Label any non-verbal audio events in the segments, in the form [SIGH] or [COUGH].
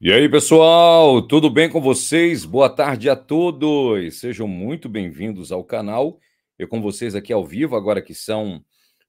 E aí, pessoal, tudo bem com vocês? Boa tarde a todos. Sejam muito bem-vindos ao canal. Eu com vocês aqui ao vivo, agora que são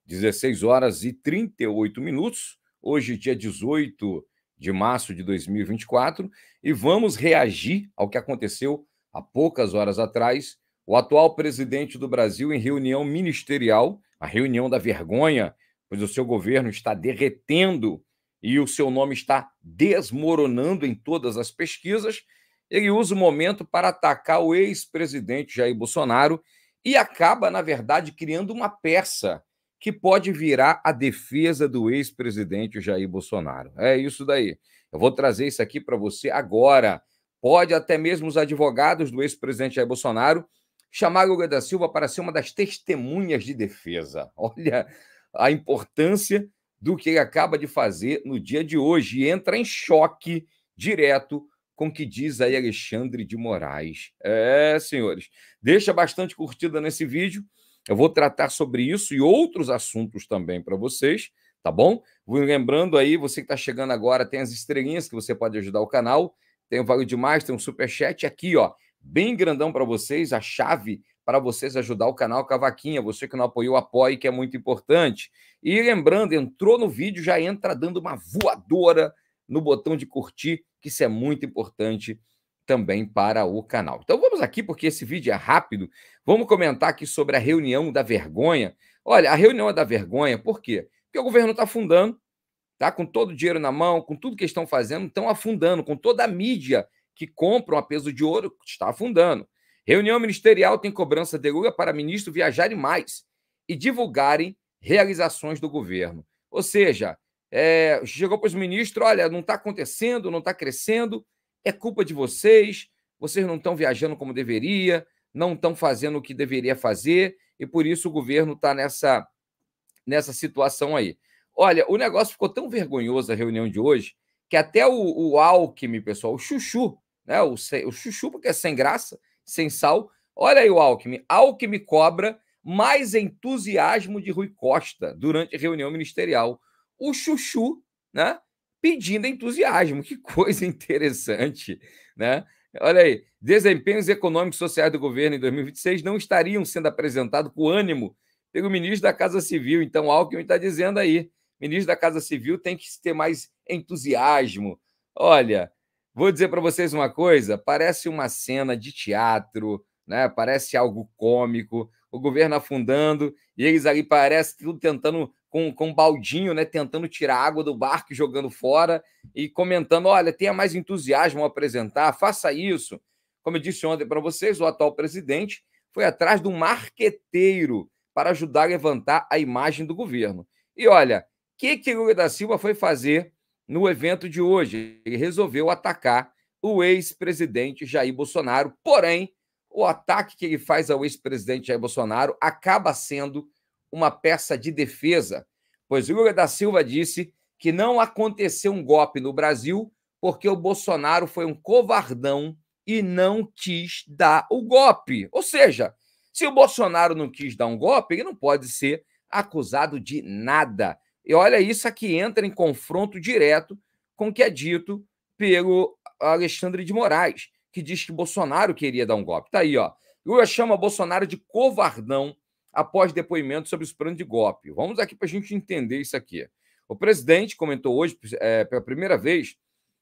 16 horas e 38 minutos. Hoje, dia 18 de março de 2024, e vamos reagir ao que aconteceu há poucas horas atrás. O atual presidente do Brasil, em reunião ministerial, a reunião da vergonha, pois o seu governo está derretendo e o seu nome está desmoronando em todas as pesquisas, ele usa o momento para atacar o ex-presidente Jair Bolsonaro e acaba, na verdade, criando uma peça que pode virar a defesa do ex-presidente Jair Bolsonaro. É isso daí. Eu vou trazer isso aqui para você agora. Pode até mesmo os advogados do ex-presidente Jair Bolsonaro chamar Lula da Silva para ser uma das testemunhas de defesa. Olha a importância do que ele acaba de fazer no dia de hoje e entra em choque direto com o que diz aí Alexandre de Moraes. É, senhores, deixa bastante curtida nesse vídeo. Eu vou tratar sobre isso e outros assuntos também para vocês, tá bom? Vou lembrando aí, você que está chegando agora, tem as estrelinhas que você pode ajudar o canal, tem o Valeu Demais, tem um super chat aqui, ó, bem grandão para vocês, a chave para vocês ajudar o canal Cavaquinha. Você que não apoiou, apoie, que é muito importante. E lembrando, entrou no vídeo, já entra dando uma voadora no botão de curtir, que isso é muito importante também para o canal. Então vamos aqui, porque esse vídeo é rápido. Vamos comentar aqui sobre a reunião da vergonha. Olha, a reunião é da vergonha, por quê? Porque o governo está afundando, tá? Com todo o dinheiro na mão, com tudo que estão fazendo, estão afundando, com toda a mídia que compram a peso de ouro, está afundando. Reunião ministerial tem cobrança de Lula para ministro viajarem mais e divulgarem realizações do governo. Ou seja, é, chegou para os ministros: olha, não está acontecendo, não está crescendo, é culpa de vocês, vocês não estão viajando como deveria, não estão fazendo o que deveria fazer, e por isso o governo está nessa, nessa situação aí. Olha, o negócio ficou tão vergonhoso a reunião de hoje que até o, o Alckmin, pessoal, o Chuchu, né? O, o Chuchu, porque é sem graça, sem sal. Olha aí o Alckmin. Alckmin cobra mais entusiasmo de Rui Costa durante reunião ministerial. O Chuchu, né? Pedindo entusiasmo. Que coisa [LAUGHS] interessante, né? Olha aí, desempenhos econômicos e sociais do governo em 2026 não estariam sendo apresentados com ânimo pelo ministro da Casa Civil. Então, Alckmin está dizendo aí, ministro da Casa Civil tem que ter mais entusiasmo. Olha, Vou dizer para vocês uma coisa: parece uma cena de teatro, né? parece algo cômico. O governo afundando e eles ali parece tudo tentando com, com um baldinho, né? Tentando tirar água do barco, jogando fora e comentando: olha, tenha mais entusiasmo ao apresentar, faça isso. Como eu disse ontem para vocês, o atual presidente foi atrás de um marqueteiro para ajudar a levantar a imagem do governo. E olha, o que, que Lula da Silva foi fazer no evento de hoje. Ele resolveu atacar o ex-presidente Jair Bolsonaro, porém, o ataque que ele faz ao ex-presidente Jair Bolsonaro acaba sendo uma peça de defesa, pois Lula da Silva disse que não aconteceu um golpe no Brasil porque o Bolsonaro foi um covardão e não quis dar o golpe. Ou seja, se o Bolsonaro não quis dar um golpe, ele não pode ser acusado de nada. E olha isso aqui entra em confronto direto com o que é dito pelo Alexandre de Moraes, que diz que Bolsonaro queria dar um golpe. Tá aí, ó. Lula chama Bolsonaro de covardão após depoimento sobre os planos de golpe. Vamos aqui para a gente entender isso aqui. O presidente comentou hoje, é, pela primeira vez,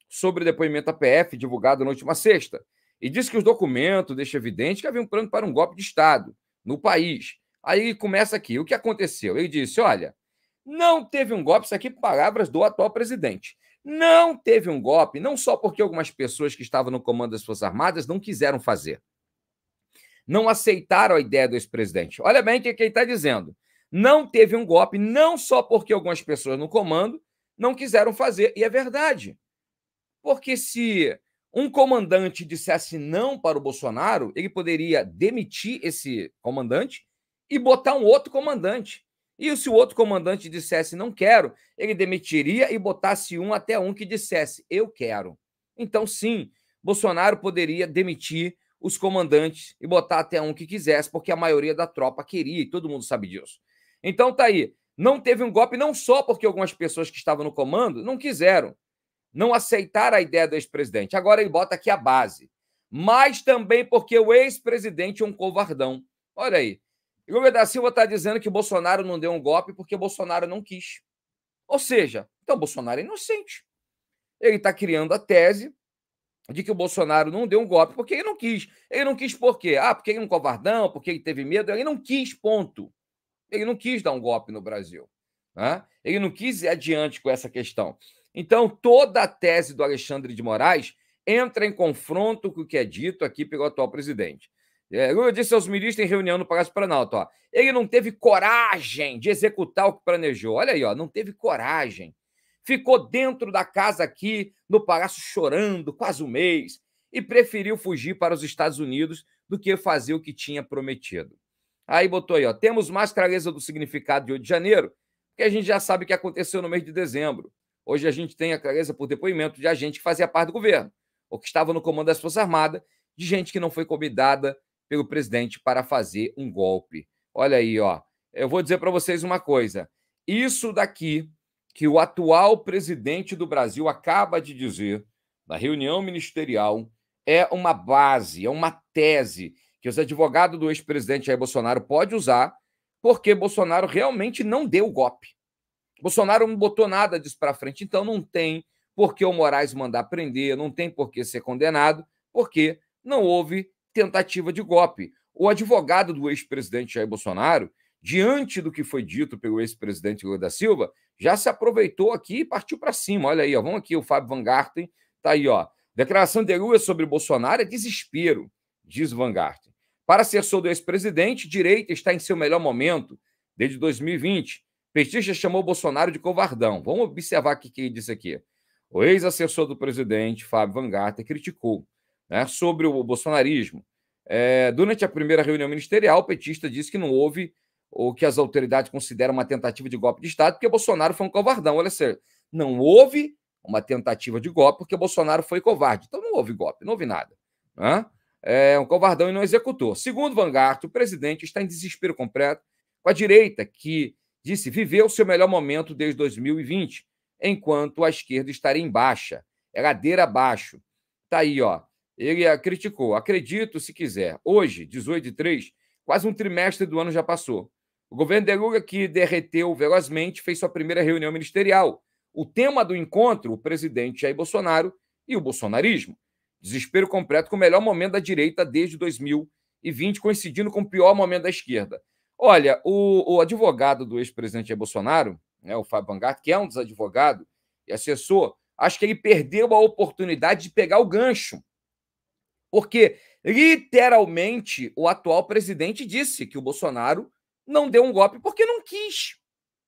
sobre o depoimento da PF divulgado na última sexta e disse que os documentos deixam evidente que havia um plano para um golpe de Estado no país. Aí começa aqui. O que aconteceu? Ele disse: olha, não teve um golpe, isso aqui palavras do atual presidente. Não teve um golpe, não só porque algumas pessoas que estavam no comando das Forças Armadas não quiseram fazer. Não aceitaram a ideia do ex-presidente. Olha bem o que ele está dizendo. Não teve um golpe, não só porque algumas pessoas no comando não quiseram fazer. E é verdade. Porque se um comandante dissesse não para o Bolsonaro, ele poderia demitir esse comandante e botar um outro comandante. E se o outro comandante dissesse não quero, ele demitiria e botasse um até um que dissesse eu quero. Então, sim, Bolsonaro poderia demitir os comandantes e botar até um que quisesse, porque a maioria da tropa queria, e todo mundo sabe disso. Então, tá aí. Não teve um golpe, não só porque algumas pessoas que estavam no comando não quiseram, não aceitaram a ideia do ex-presidente. Agora ele bota aqui a base. Mas também porque o ex-presidente é um covardão. Olha aí. Lula da Silva está dizendo que Bolsonaro não deu um golpe porque Bolsonaro não quis. Ou seja, então Bolsonaro é inocente. Ele está criando a tese de que o Bolsonaro não deu um golpe porque ele não quis. Ele não quis por quê? Ah, porque ele é um covardão, porque ele teve medo. Ele não quis, ponto. Ele não quis dar um golpe no Brasil. Né? Ele não quis ir adiante com essa questão. Então, toda a tese do Alexandre de Moraes entra em confronto com o que é dito aqui pelo atual presidente. É, Lula disse aos ministros em reunião no Palácio Planalto, ó, ele não teve coragem de executar o que planejou. Olha aí, ó, não teve coragem. Ficou dentro da casa aqui, no palácio, chorando quase um mês e preferiu fugir para os Estados Unidos do que fazer o que tinha prometido. Aí botou aí, ó, temos mais clareza do significado de 8 de janeiro, porque a gente já sabe o que aconteceu no mês de dezembro. Hoje a gente tem a clareza por depoimento de agente que fazia parte do governo, ou que estava no comando das Forças Armadas, de gente que não foi convidada pelo presidente para fazer um golpe. Olha aí, ó. Eu vou dizer para vocês uma coisa. Isso daqui que o atual presidente do Brasil acaba de dizer na reunião ministerial é uma base, é uma tese que os advogados do ex-presidente Jair Bolsonaro pode usar, porque Bolsonaro realmente não deu golpe. Bolsonaro não botou nada disso para frente, então não tem por que o Moraes mandar prender, não tem por que ser condenado, porque não houve tentativa de golpe. O advogado do ex-presidente Jair Bolsonaro, diante do que foi dito pelo ex-presidente Lula da Silva, já se aproveitou aqui e partiu para cima. Olha aí, ó, vamos aqui, o Fábio Van Garten tá aí, ó. Declaração de Lula sobre Bolsonaro é desespero, diz Van Garten. Para ser do ex-presidente, direita está em seu melhor momento desde 2020. Petista chamou Bolsonaro de covardão. Vamos observar o que ele disse aqui. O ex-assessor do presidente, Fábio Van Garten, criticou né, sobre o bolsonarismo. É, durante a primeira reunião ministerial, o petista disse que não houve o que as autoridades consideram uma tentativa de golpe de Estado, porque Bolsonaro foi um covardão. Olha só, não houve uma tentativa de golpe porque Bolsonaro foi covarde. Então não houve golpe, não houve nada. Né? É um covardão e não executou. Segundo Vanguard, o presidente está em desespero completo com a direita, que disse viver o seu melhor momento desde 2020, enquanto a esquerda estaria em baixa, é ladeira abaixo. Tá aí, ó. Ele a criticou. Acredito se quiser. Hoje, 18 de 3, quase um trimestre do ano já passou. O governo de Lula, que derreteu velozmente, fez sua primeira reunião ministerial. O tema do encontro, o presidente Jair Bolsonaro e o bolsonarismo. Desespero completo com o melhor momento da direita desde 2020, coincidindo com o pior momento da esquerda. Olha, o, o advogado do ex-presidente Jair Bolsonaro, né, o Fábio Bangar, que é um desadvogado e assessor, acho que ele perdeu a oportunidade de pegar o gancho porque, literalmente, o atual presidente disse que o Bolsonaro não deu um golpe porque não quis.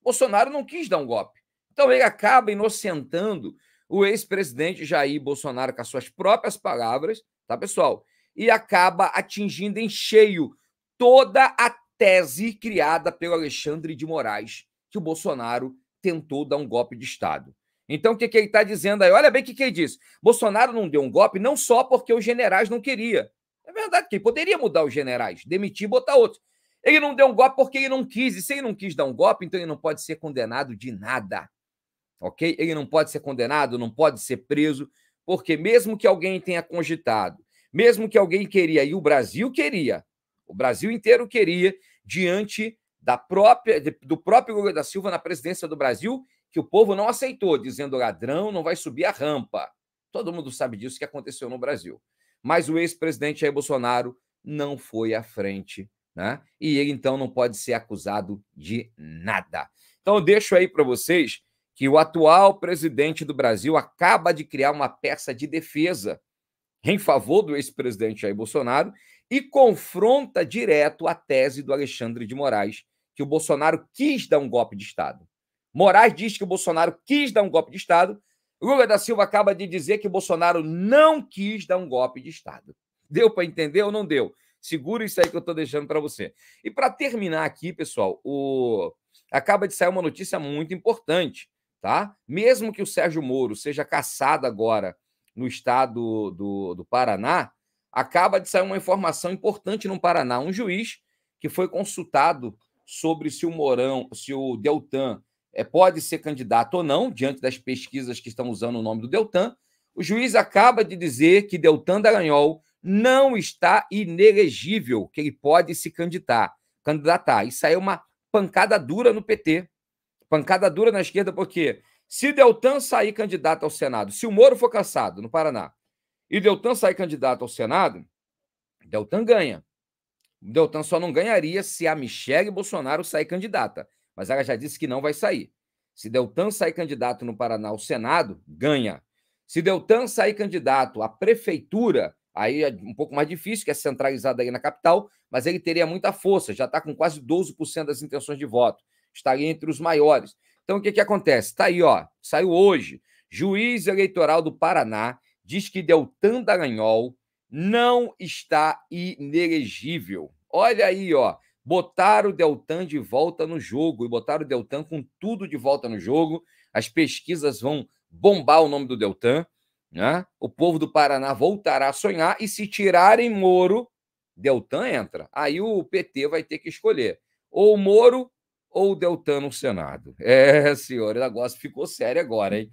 Bolsonaro não quis dar um golpe. Então ele acaba inocentando o ex-presidente Jair Bolsonaro com as suas próprias palavras, tá, pessoal? E acaba atingindo em cheio toda a tese criada pelo Alexandre de Moraes que o Bolsonaro tentou dar um golpe de Estado. Então, o que, que ele está dizendo aí? Olha bem o que, que ele disse. Bolsonaro não deu um golpe não só porque os generais não queriam. É verdade que ele poderia mudar os generais, demitir e botar outro. Ele não deu um golpe porque ele não quis. E se ele não quis dar um golpe, então ele não pode ser condenado de nada. Ok? Ele não pode ser condenado, não pode ser preso, porque mesmo que alguém tenha cogitado, mesmo que alguém queria, e o Brasil queria, o Brasil inteiro queria, diante da própria, do próprio Lula da Silva na presidência do Brasil, que o povo não aceitou, dizendo ladrão não vai subir a rampa. Todo mundo sabe disso que aconteceu no Brasil. Mas o ex-presidente Jair Bolsonaro não foi à frente, né? E ele então não pode ser acusado de nada. Então eu deixo aí para vocês que o atual presidente do Brasil acaba de criar uma peça de defesa em favor do ex-presidente Jair Bolsonaro e confronta direto a tese do Alexandre de Moraes que o Bolsonaro quis dar um golpe de Estado. Moraes diz que o Bolsonaro quis dar um golpe de Estado. Lula da Silva acaba de dizer que o Bolsonaro não quis dar um golpe de Estado. Deu para entender ou não deu? Segura isso aí que eu estou deixando para você. E para terminar aqui, pessoal, o... acaba de sair uma notícia muito importante, tá? Mesmo que o Sérgio Moro seja caçado agora no estado do, do Paraná, acaba de sair uma informação importante no Paraná. Um juiz que foi consultado sobre se o Morão, se o Deltan é, pode ser candidato ou não, diante das pesquisas que estão usando o nome do Deltan, o juiz acaba de dizer que Deltan Dallagnol não está inelegível, que ele pode se candidatar. candidatar. Isso aí é uma pancada dura no PT, pancada dura na esquerda, porque se Deltan sair candidato ao Senado, se o Moro for cassado no Paraná, e Deltan sair candidato ao Senado, Deltan ganha. Deltan só não ganharia se a Michelle Bolsonaro sair candidata mas ela já disse que não vai sair. Se Deltan sair candidato no Paraná ao Senado, ganha. Se Deltan sair candidato à prefeitura, aí é um pouco mais difícil, que é centralizado aí na capital, mas ele teria muita força, já está com quase 12% das intenções de voto. Estaria entre os maiores. Então o que, que acontece? Está aí, ó, saiu hoje. Juiz eleitoral do Paraná diz que Deltan Daranhol não está inelegível. Olha aí, ó botar o Deltan de volta no jogo e botar o Deltan com tudo de volta no jogo. As pesquisas vão bombar o nome do Deltan. Né? O povo do Paraná voltará a sonhar e se tirarem Moro, Deltan entra. Aí o PT vai ter que escolher ou Moro ou Deltan no Senado. [LAUGHS] É, senhor, o negócio ficou sério agora, hein?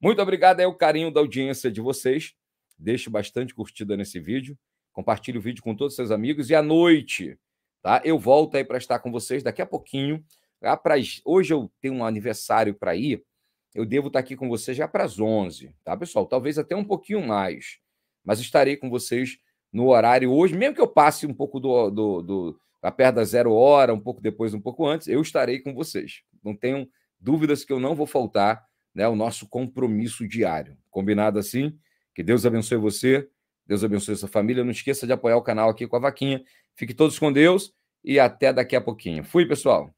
Muito obrigado aí o carinho da audiência de vocês. Deixe bastante curtida nesse vídeo, compartilhe o vídeo com todos os seus amigos e à noite Tá? Eu volto aí para estar com vocês daqui a pouquinho. Lá tá? pras... Hoje eu tenho um aniversário para ir. Eu devo estar aqui com vocês já para as 11, tá, pessoal? Talvez até um pouquinho mais. Mas estarei com vocês no horário hoje, mesmo que eu passe um pouco do, do, do a tá perto da zero hora, um pouco depois, um pouco antes, eu estarei com vocês. Não tenham dúvidas que eu não vou faltar né, o nosso compromisso diário. Combinado assim? Que Deus abençoe você, Deus abençoe sua família. Não esqueça de apoiar o canal aqui com a vaquinha. Fique todos com Deus e até daqui a pouquinho. Fui, pessoal.